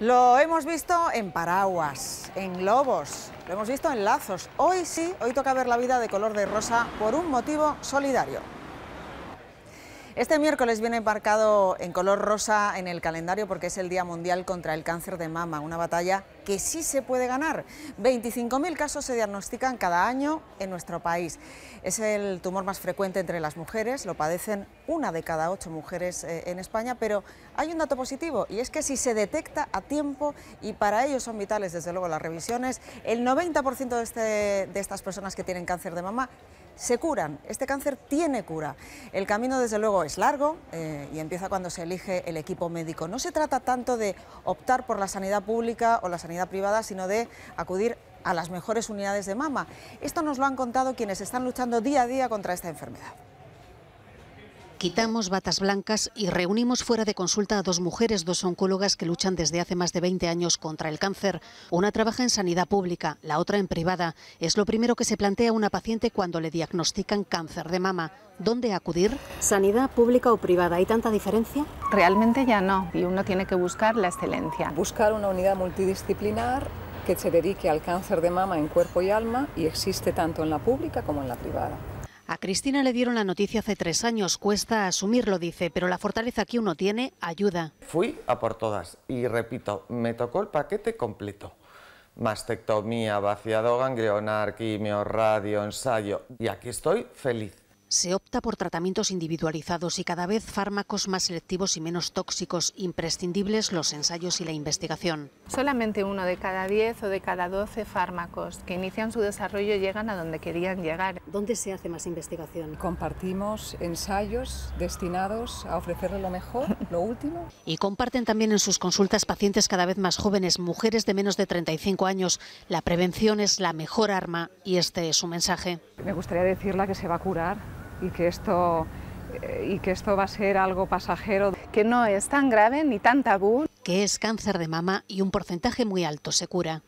Lo hemos visto en paraguas, en lobos, lo hemos visto en lazos. Hoy sí, hoy toca ver la vida de color de rosa por un motivo solidario. Este miércoles viene embarcado en color rosa en el calendario porque es el Día Mundial contra el Cáncer de Mama, una batalla que sí se puede ganar. 25.000 casos se diagnostican cada año en nuestro país. Es el tumor más frecuente entre las mujeres, lo padecen una de cada ocho mujeres eh, en España, pero hay un dato positivo y es que si se detecta a tiempo, y para ello son vitales desde luego las revisiones, el 90% de, este, de estas personas que tienen cáncer de mama se curan. Este cáncer tiene cura. El camino, desde luego, es largo eh, y empieza cuando se elige el equipo médico. No se trata tanto de optar por la sanidad pública o la sanidad privada, sino de acudir a las mejores unidades de mama. Esto nos lo han contado quienes están luchando día a día contra esta enfermedad. Quitamos batas blancas y reunimos fuera de consulta a dos mujeres, dos oncólogas que luchan desde hace más de 20 años contra el cáncer. Una trabaja en sanidad pública, la otra en privada. Es lo primero que se plantea una paciente cuando le diagnostican cáncer de mama. ¿Dónde acudir? ¿Sanidad pública o privada? ¿Hay tanta diferencia? Realmente ya no, y uno tiene que buscar la excelencia. Buscar una unidad multidisciplinar que se dedique al cáncer de mama en cuerpo y alma y existe tanto en la pública como en la privada. A Cristina le dieron la noticia hace tres años, cuesta asumirlo, dice, pero la fortaleza que uno tiene ayuda. Fui a por todas y repito, me tocó el paquete completo. Mastectomía, vaciado ganglionar, quimio, radio, ensayo. Y aquí estoy feliz. Se opta por tratamientos individualizados y cada vez fármacos más selectivos y menos tóxicos, imprescindibles los ensayos y la investigación. Solamente uno de cada 10 o de cada 12 fármacos que inician su desarrollo llegan a donde querían llegar. ¿Dónde se hace más investigación? Compartimos ensayos destinados a ofrecerle lo mejor, lo último. Y comparten también en sus consultas pacientes cada vez más jóvenes, mujeres de menos de 35 años. La prevención es la mejor arma y este es su mensaje. Me gustaría decirle que se va a curar y que esto, eh, y que esto va a ser algo pasajero. Que no es tan grave ni tan tabú. Que es cáncer de mama y un porcentaje muy alto se cura.